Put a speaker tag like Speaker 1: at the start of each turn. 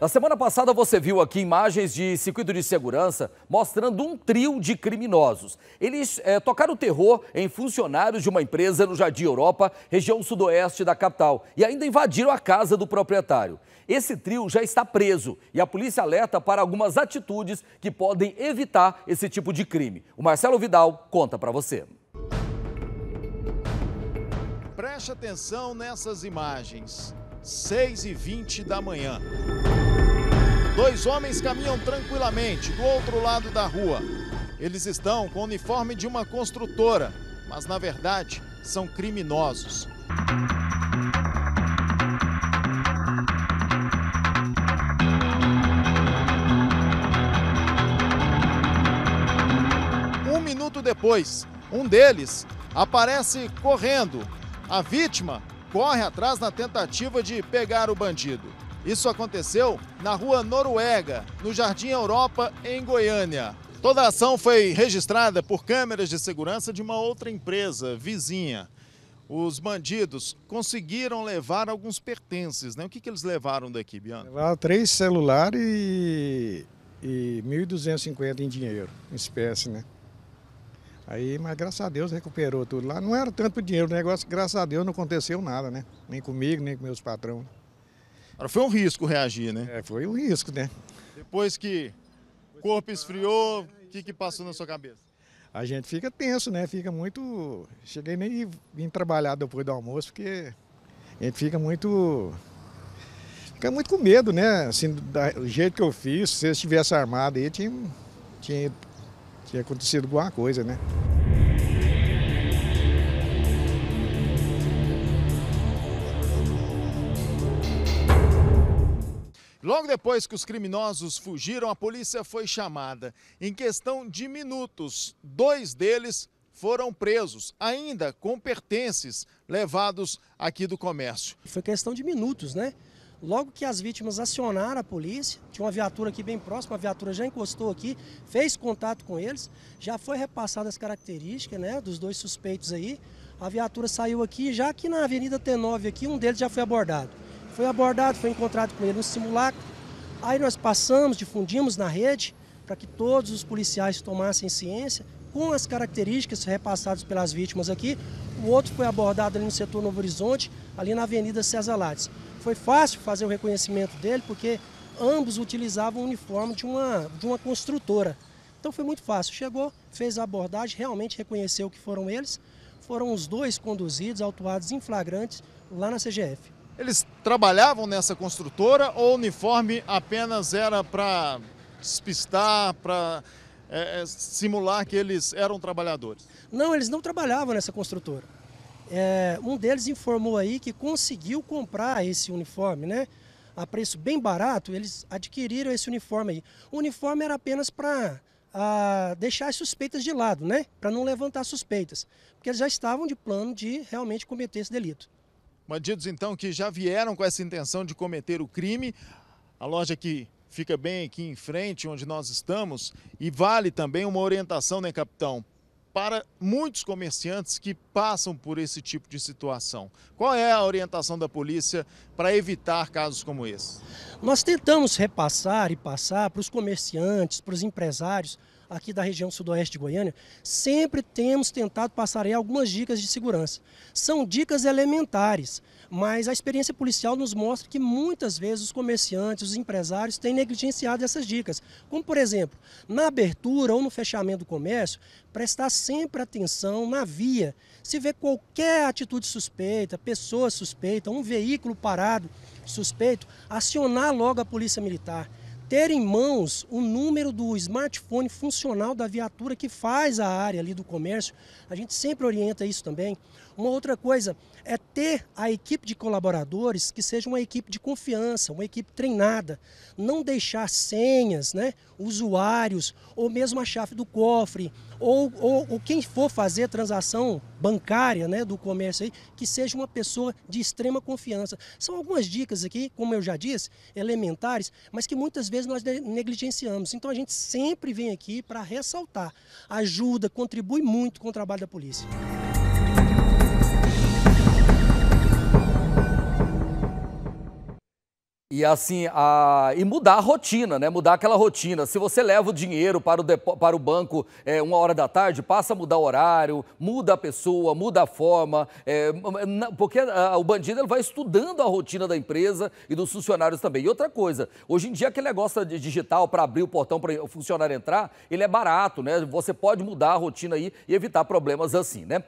Speaker 1: Na semana passada você viu aqui imagens de circuito de segurança mostrando um trio de criminosos. Eles é, tocaram terror em funcionários de uma empresa no Jardim Europa, região sudoeste da capital, e ainda invadiram a casa do proprietário. Esse trio já está preso e a polícia alerta para algumas atitudes que podem evitar esse tipo de crime. O Marcelo Vidal conta para você.
Speaker 2: Preste atenção nessas imagens. 6h20 da manhã. Dois homens caminham tranquilamente do outro lado da rua. Eles estão com o uniforme de uma construtora, mas na verdade são criminosos. Um minuto depois, um deles aparece correndo. A vítima corre atrás na tentativa de pegar o bandido. Isso aconteceu na Rua Noruega, no Jardim Europa, em Goiânia. Toda a ação foi registrada por câmeras de segurança de uma outra empresa vizinha. Os bandidos conseguiram levar alguns pertences, né? O que, que eles levaram daqui, Bianca?
Speaker 3: Levaram três
Speaker 2: celulares e, e 1.250 em dinheiro, em espécie, né? Aí, mas graças a Deus recuperou tudo lá. Não era tanto dinheiro, o negócio, graças a Deus, não aconteceu nada, né? Nem comigo, nem com meus patrões. Agora foi um risco reagir, né? É, foi um risco, né? Depois que o corpo esfriou, o que, que passou na sua cabeça? A gente fica tenso, né? Fica muito. Cheguei nem vir trabalhar depois do almoço, porque a gente fica muito. Fica muito com medo, né? Assim, do jeito que eu fiz, se eu estivesse armado aí, tinha, tinha, tinha acontecido alguma coisa, né? Logo depois que os criminosos fugiram, a polícia foi chamada. Em questão de minutos, dois deles foram presos, ainda com pertences levados
Speaker 3: aqui do comércio. Foi questão de minutos, né? Logo que as vítimas acionaram a polícia, tinha uma viatura aqui bem próxima, a viatura já encostou aqui, fez contato com eles, já foi repassada as características né, dos dois suspeitos aí. A viatura saiu aqui, já que na Avenida T9, aqui, um deles já foi abordado. Foi abordado, foi encontrado com ele no simulacro. Aí nós passamos, difundimos na rede para que todos os policiais tomassem ciência com as características repassadas pelas vítimas aqui. O outro foi abordado ali no setor Novo Horizonte, ali na Avenida César Lattes. Foi fácil fazer o reconhecimento dele, porque ambos utilizavam o uniforme de uma, de uma construtora. Então foi muito fácil. Chegou, fez a abordagem, realmente reconheceu que foram eles. Foram os dois conduzidos, autuados em flagrantes lá na CGF. Eles trabalhavam nessa construtora ou o uniforme
Speaker 2: apenas era para despistar, para é, é, simular que eles eram trabalhadores?
Speaker 3: Não, eles não trabalhavam nessa construtora. É, um deles informou aí que conseguiu comprar esse uniforme, né? A preço bem barato, eles adquiriram esse uniforme aí. O uniforme era apenas para ah, deixar as suspeitas de lado, né? Para não levantar suspeitas. Porque eles já estavam de plano de realmente cometer esse
Speaker 2: delito. Bandidos, então, que já vieram com essa intenção de cometer o crime. A loja que fica bem aqui em frente, onde nós estamos, e vale também uma orientação, né, capitão? Para muitos comerciantes que passam por esse tipo de situação. Qual é a orientação da polícia para evitar casos como esse?
Speaker 3: Nós tentamos repassar e passar para os comerciantes, para os empresários, aqui da região sudoeste de Goiânia, sempre temos tentado passar aí algumas dicas de segurança. São dicas elementares, mas a experiência policial nos mostra que muitas vezes os comerciantes, os empresários têm negligenciado essas dicas. Como, por exemplo, na abertura ou no fechamento do comércio, prestar sempre atenção na via. Se vê qualquer atitude suspeita, pessoa suspeita, um veículo parado suspeito, acionar logo a polícia militar ter em mãos o número do smartphone funcional da viatura que faz a área ali do comércio. A gente sempre orienta isso também. Uma outra coisa é ter a equipe de colaboradores que seja uma equipe de confiança, uma equipe treinada. Não deixar senhas, né, usuários, ou mesmo a chave do cofre, ou, ou, ou quem for fazer transação bancária né, do comércio aí, que seja uma pessoa de extrema confiança. São algumas dicas aqui, como eu já disse, elementares, mas que muitas vezes vezes nós negligenciamos. Então a gente sempre vem aqui para ressaltar. Ajuda, contribui muito com o trabalho da polícia.
Speaker 1: E assim, a... e mudar a rotina, né? Mudar aquela rotina. Se você leva o dinheiro para o, depo... para o banco é, uma hora da tarde, passa a mudar o horário, muda a pessoa, muda a forma. É... Porque a... o bandido ele vai estudando a rotina da empresa e dos funcionários também. E outra coisa, hoje em dia aquele negócio de digital para abrir o portão para o funcionário entrar, ele é barato, né? Você pode mudar a rotina aí e evitar problemas assim, né?